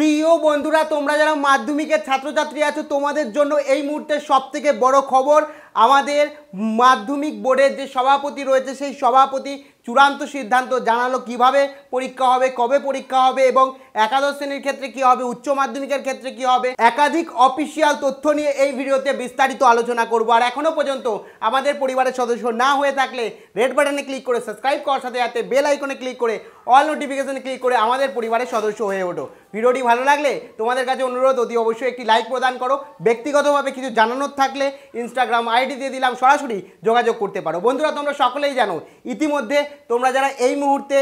প্রিয় বন্ধুরা তোমরা যারা মাধ্যমিকের ছাত্রছাত্রী আছো তোমাদের জন্য এই মুহূর্তে সবথেকে বড় খবর আমাদের মাধ্যমিক বোর্ডের যে সভাপতি রয়েছে সেই সভাপতি চূড়ান্ত সিদ্ধান্ত জানালো কিভাবে পরীক্ষা হবে কবে পরীক্ষা হবে এবং একাদশ শ্রেণীর ক্ষেত্রে কি হবে উচ্চ মাধ্যমিকের ক্ষেত্রে কি হবে একাধিক অফিসিয়াল তথ্য নিয়ে এই ভিডিওতে বিস্তারিত আলোচনা করব আর এখনও পর্যন্ত আমাদের পরিবারের সদস্য না হয়ে থাকলে রেড বাটনে ক্লিক করে সাবস্ক্রাইব করার সাথে সাথে বেল আইকনে ক্লিক করে অল নোটিফিকেশান ক্লিক করে আমাদের পরিবারের সদস্য হয়ে ওঠো ভিডিওটি ভালো লাগলে তোমাদের কাছে অনুরোধ অতি অবশ্যই একটি লাইক প্রদান করো ব্যক্তিগতভাবে কিছু জানানোর থাকলে ইনস্টাগ্রাম আই আইডি দিয়ে দিলাম সরাসরি যোগাযোগ করতে পারো বন্ধুরা তোমরা সকলেই জানো ইতিমধ্যে তোমরা যারা এই মুহূর্তে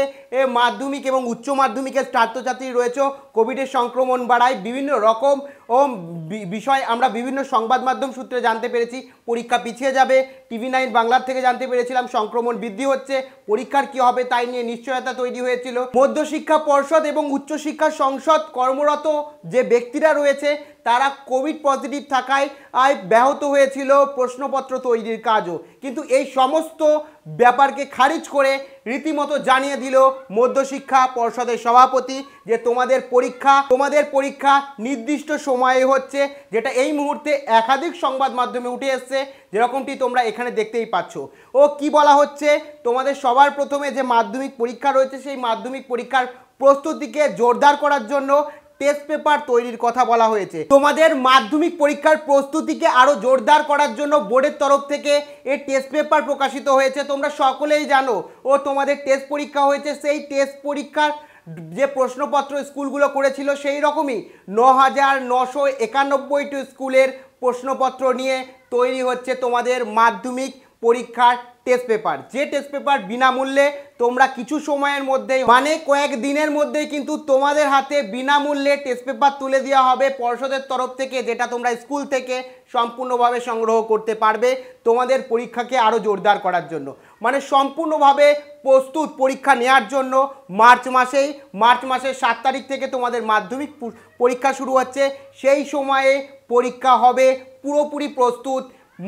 মাধ্যমিক এবং উচ্চ মাধ্যমিকের ছাত্রছাত্রী রয়েছে কোভিডের সংক্রমণ বাড়ায় বিভিন্ন রকম ও বিষয় আমরা বিভিন্ন সংবাদ মাধ্যম সূত্রে জানতে পেরেছি পরীক্ষা পিছিয়ে যাবে টিভি নাইন বাংলার থেকে জানতে পেরেছিলাম সংক্রমণ বৃদ্ধি হচ্ছে পরীক্ষার কি হবে তাই নিয়ে নিশ্চয়তা তৈরি হয়েছিল মধ্যশিক্ষা পর্ষদ এবং উচ্চশিক্ষা সংসদ কর্মরত যে ব্যক্তিরা রয়েছে তারা কোভিড পজিটিভ থাকায় আয় ব্যাহত হয়েছিল প্রশ্নপত্র তৈরির কাজও কিন্তু এই সমস্ত ব্যাপারকে খারিজ করে রীতিমতো জানিয়ে দিল মধ্যশিক্ষা পর্ষদের সভাপতি যে তোমাদের পরীক্ষা তোমাদের পরীক্ষা নির্দিষ্ট সময়ে হচ্ছে যেটা এই মুহূর্তে একাধিক সংবাদ মাধ্যমে উঠে এসছে যেরকমটি তোমরা এখানে দেখতেই পাচ্ছ ও কি বলা হচ্ছে তোমাদের সবার প্রথমে যে মাধ্যমিক পরীক্ষা রয়েছে সেই মাধ্যমিক পরীক্ষার প্রস্তুতিকে জোরদার করার জন্য টেস্ট পেপার তৈরির কথা বলা হয়েছে তোমাদের মাধ্যমিক পরীক্ষার প্রস্তুতিকে আরও জোরদার করার জন্য বোর্ডের তরফ থেকে এই টেস্ট পেপার প্রকাশিত হয়েছে তোমরা সকলেই জানো ও তোমাদের টেস্ট পরীক্ষা হয়েছে সেই টেস্ট পরীক্ষার যে প্রশ্নপত্র স্কুলগুলো করেছিল সেই রকমই ন হাজার নশো একানব্বইটি স্কুলের প্রশ্নপত্র নিয়ে তৈরি হচ্ছে তোমাদের মাধ্যমিক পরীক্ষার টেস্ট পেপার যে টেস্ট পেপার বিনামূল্যে তোমরা কিছু সময়ের মধ্যে মানে কয়েক দিনের মধ্যেই কিন্তু তোমাদের হাতে বিনামূল্যে টেস্ট পেপার তুলে দেওয়া হবে পর্ষদের তরফ থেকে যেটা তোমরা স্কুল থেকে সম্পূর্ণভাবে সংগ্রহ করতে পারবে তোমাদের পরীক্ষাকে আরও জোরদার করার জন্য মানে সম্পূর্ণভাবে প্রস্তুত পরীক্ষা নেওয়ার জন্য মার্চ মাসেই মার্চ মাসের সাত তারিখ থেকে তোমাদের মাধ্যমিক পরীক্ষা শুরু হচ্ছে সেই সময়ে পরীক্ষা হবে পুরোপুরি প্রস্তুত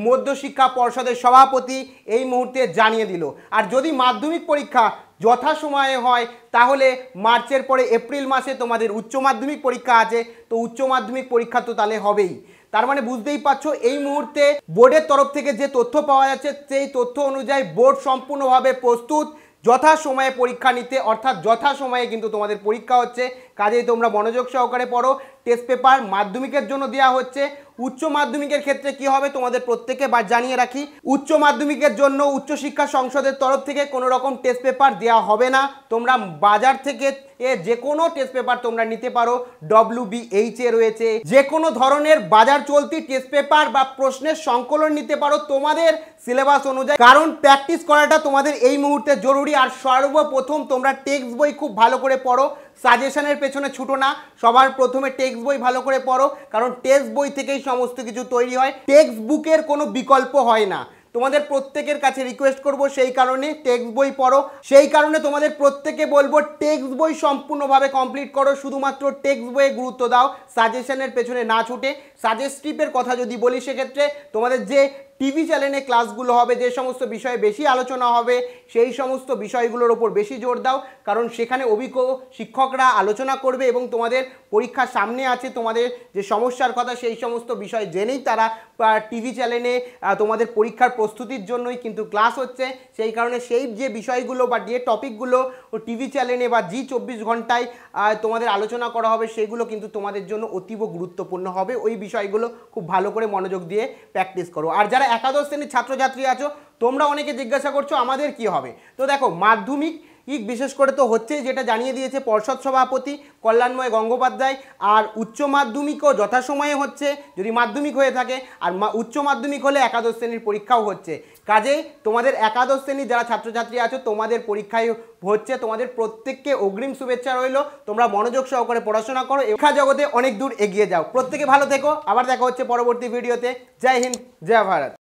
মধ্যশিক্ষা পর্ষদের সভাপতি এই মুহূর্তে জানিয়ে দিল আর যদি মাধ্যমিক পরীক্ষা যথা সময়ে হয় তাহলে মার্চের পরে এপ্রিল মাসে তোমাদের উচ্চ মাধ্যমিক পরীক্ষা আছে তো উচ্চ মাধ্যমিক পরীক্ষা তো তাহলে হবেই তার মানে বুঝতেই পারছো এই মুহূর্তে বোর্ডের তরফ থেকে যে তথ্য পাওয়া যাচ্ছে সেই তথ্য অনুযায়ী বোর্ড সম্পূর্ণভাবে প্রস্তুত যথা সময়ে পরীক্ষা নিতে অর্থাৎ যথা সময়ে কিন্তু তোমাদের পরীক্ষা হচ্ছে কাজেই তোমরা মনোযোগ সহকারে পড়ো টেস্ট পেপার মাধ্যমিকের জন্য দেওয়া হচ্ছে উচ্চ মাধ্যমিকের ক্ষেত্রে কি হবে তোমাদের প্রত্যেকে বা জানিয়ে রাখি উচ্চ মাধ্যমিকের জন্য উচ্চশিক্ষা সংসদের তরফ থেকে কোনো রকম টেস্ট পেপার দেওয়া হবে না তোমরা বাজার থেকে এ যে কোনো টেস্ট পেপার তোমরা নিতে পারো ডব্লিউ এ রয়েছে যে কোনো ধরনের বাজার চলতি টেস্ট পেপার বা প্রশ্নের সংকলন নিতে পারো তোমাদের সিলেবাস অনুযায়ী কারণ প্র্যাকটিস করাটা তোমাদের এই মুহূর্তে জরুরি আর সর্বপ্রথম তোমরা টেক্সট বই খুব ভালো করে পড়ো সাজেশনের পেছনে ছুটো না সবার প্রথমে টেক্সট বই ভালো করে পড়ো কারণ টেক্সট বই থেকেই সমস্ত কিছু তৈরি হয় টেক্সট বুকের কোনো বিকল্প হয় না তোমাদের প্রত্যেকের কাছে রিকোয়েস্ট করব সেই কারণে টেক্সট বই পড়ো সেই কারণে তোমাদের প্রত্যেকে বলবো টেক্সট বই সম্পূর্ণভাবে কমপ্লিট করো শুধুমাত্র টেক্সট বইয়ে গুরুত্ব দাও সাজেশনের পেছনে না ছুটে সাজেস্ট্রিপের কথা যদি বলি সেক্ষেত্রে তোমাদের যে টিভি চ্যানেলে ক্লাসগুলো হবে যে সমস্ত বিষয়ে বেশি আলোচনা হবে সেই সমস্ত বিষয়গুলোর ওপর বেশি জোর দাও কারণ সেখানে অভিজ্ঞ শিক্ষকরা আলোচনা করবে এবং তোমাদের পরীক্ষা সামনে আছে তোমাদের যে সমস্যার কথা সেই সমস্ত বিষয় জেনেই তারা টিভি চ্যানেলে তোমাদের পরীক্ষার প্রস্তুতির জন্যই কিন্তু ক্লাস হচ্ছে সেই কারণে সেই যে বিষয়গুলো বা যে টপিকগুলো টিভি চ্যানেলে বা জি চব্বিশ ঘন্টায় তোমাদের আলোচনা করা হবে সেগুলো কিন্তু তোমাদের জন্য অতীব গুরুত্বপূর্ণ হবে ওই বিষয়গুলো খুব ভালো করে মনোযোগ দিয়ে প্র্যাকটিস করো আর যারা একাদশ শ্রেণীর ছাত্রছাত্রী আছো তোমরা অনেকে জিজ্ঞাসা করছো আমাদের কি হবে তো দেখো মাধ্যমিক বিশেষ করে তো হচ্ছে যেটা জানিয়ে দিয়েছে পর্ষদ সভাপতি কল্যাণময় গঙ্গোপাধ্যায় আর উচ্চ মাধ্যমিকও যথাসময়ে হচ্ছে যদি মাধ্যমিক হয়ে থাকে আর উচ্চ মাধ্যমিক হলে একাদশ শ্রেণীর পরীক্ষাও হচ্ছে কাজেই তোমাদের একাদশ শ্রেণীর যারা ছাত্রছাত্রী আছো তোমাদের পরীক্ষায় হচ্ছে তোমাদের প্রত্যেককে অগ্রিম শুভেচ্ছা রইল তোমরা মনোযোগ সহকারে পড়াশোনা করো শিক্ষা জগতে অনেক দূর এগিয়ে যাও প্রত্যেকে ভালো থেকো আবার দেখা হচ্ছে পরবর্তী ভিডিওতে জয় হিন্দ জয় ভারত